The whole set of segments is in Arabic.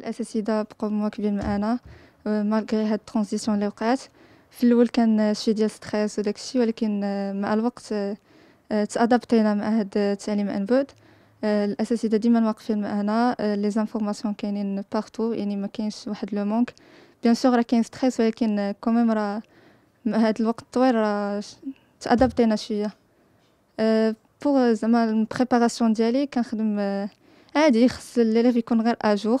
بالنسبه للاساتذه بقوا مواكبين معانا مالغري آه، هاد الترانزيسيون اللي وقعت في الاول كان شي ديال ستريس وداكشي ولكن آه، مع الوقت آه، تادابتينا مع هاد التعليم عن بعد الاساتذه ديما واقفين معنا لي زانفورماسيون كاينين بارتو يعني ما كاينش واحد لو مونك بيان سور راه كاين ستريس ولكن كوميم راه مع هاد الوقت الطويل راه تادابتينا شويه بوغ زعما البريباراسيون ديالي كنخدم عادي خص ليليف يكون غير اجور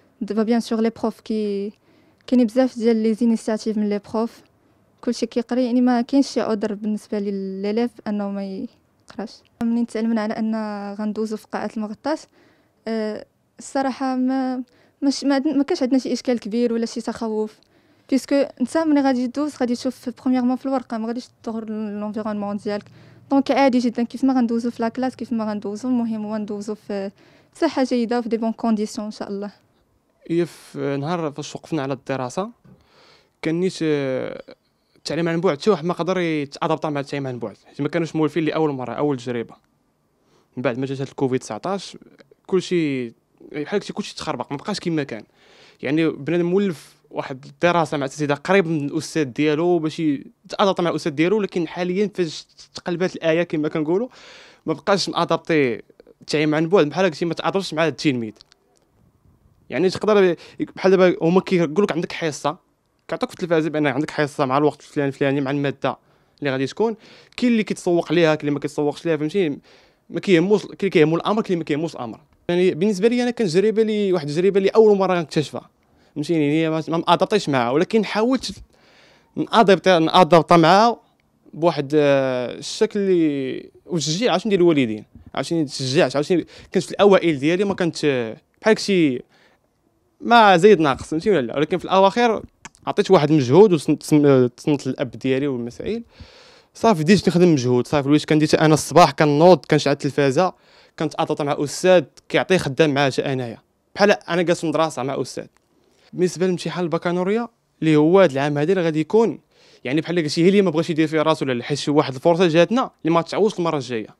دابا بيان سور لي بروف كي كاين بزاف ديال لي زينيسياتيف من لي بروف كلشي كيقري يعني ما كاينش شي عذر بالنسبه للاليف انه ما يقراش منين تعلمنا على ان غندوزو في قاعه المغطاس آه، الصراحه ما مش ما, ما كانش عندنا شي اشكال كبير ولا شي تخوف بيسكو انت ملي غادي دوز غادي تشوف بروميرمون في الورقه ما غاديش تظهر لونفيرونمون ديالك دونك عادي جدا كيف ما غندوزو في لا كلاس كيف ما غندوزو المهم هو ندوزو في صحه جيده وفي دي بون كونديسيون ان شاء الله هي في نهار فاش وقفنا على الدراسه كان نيت آه، التعليم عن بعد حتى واحد ما قدر يتادبط مع التعليم عن بعد حيت ما كانوش مولفين لاول مره اول تجربه من بعد ما جات الكوفيد 19 كلشي بحال كلشي كلشي تخربق ما بقاش كما كان يعني بنادم مولف واحد الدراسه مع الاساتذه قريب من الاستاذ ديالو باش يتادبط مع الاستاذ ديالو ولكن حاليا فاش تقلبات الايه كما كنقولوا ما بقاش مادابتي التعليم عن بعد بحال كنتي ما تادبش مع التلميذ يعني تقدر بحال دابا هما كيقول لك عندك حصه كيعطوك في التلفازه بان عندك حصه مع الوقت الفلاني الفلاني مع الماده اللي غادي تكون كاين اللي كيتسوق ليها كاين اللي ما كيتسوقش ليها فهمتي ما كيهموش كاين اللي كيهمو الامر كاين اللي ما كيهموش الامر يعني بالنسبه لي انا كانت تجربه لي واحد التجربه اللي اول مره نكتشفها فهمتيني يعني هي ما مادابطيش معاها ولكن حاولت نادابط نادابط معاها بواحد آه، الشكل اللي وتشجيع عاوتاني ديال الوالدين عاوتاني تشجعت عاوتاني كنت في الاوائل ديالي ما كنت بحال شي ما زيد ناقص فهمتي ولا لا ولكن في الاواخر عطيت واحد المجهود وصنت الاب ديالي والمسائل صافي بديت نخدم مجهود صافي كان ديت انا الصباح كنوض كنشعل التلفازه كنتعاطى مع استاذ كيعطي خدام معاه انايا بحال انا جالس في المدرسه مع استاذ بالنسبه للامتحان البكالوريا اللي هو هذا العام هذا اللي غادي يكون يعني بحال قلتي هي اللي ما بغاش يدير فيه راسو ولا حيت واحد الفرصه جاتنا اللي ما تعوضش المره الجايه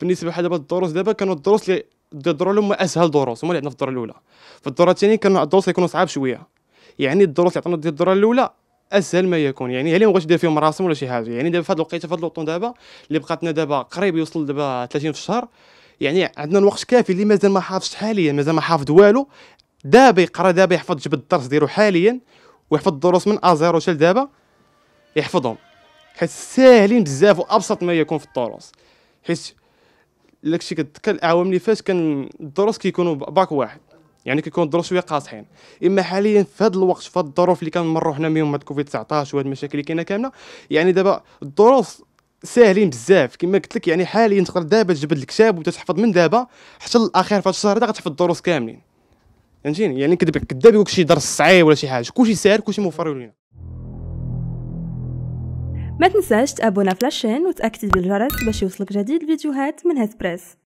بالنسبه بحال دابا الدروس دابا كانوا الدروس اللي الدور الاول هما اسهل دروس هما اللي عندنا في الدوره الاولى في الدوره الثانيه كان الدروس يكونوا صعاب شويه يعني الدروس اللي عطاونا ديال الدوره الاولى اسهل ما يكون يعني هل ما دير فيهم راسم ولا شي حاجه يعني دابا في هذه الوقيته في هذا الوطن دابا اللي بقاتنا دابا قريب يوصل دابا 30 في الشهر يعني عندنا الوقت كافي اللي مازال ما حافظش حاليا مازال ما حافظ والو دابا يقرا دابا يحفظ جبد الدرس ديالو حاليا ويحفظ الدروس من ا زيرو حتى دابا يحفظهم حيت ساهلين بزاف وابسط ما يكون في الدروس حيت لك شي الاعوام اللي فات كان الدروس كيكونوا باك واحد يعني كيكون الدروس شويه قاصحين اما حاليا في هذا الوقت في هذه الظروف اللي كنمروا حنا من هاد كوفيد 19 وهاد المشاكل اللي كاينه كامله يعني دابا الدروس ساهلين بزاف كما قلت لك يعني حاليا تقدر دابا تجبد الكتاب وتحفظ من دابا حتى الاخير في هذا الشهر هذا غتحفظ الدروس كاملين فهمتيني يعني كذاب كدابك شي درس صعيب ولا شي حاجه كلشي ساهل كلشي موفر لينا ما تنساش تابونا فلاشين وتاكتيفي الجرس باش يوصلك جديد الفيديوهات من هاد بريس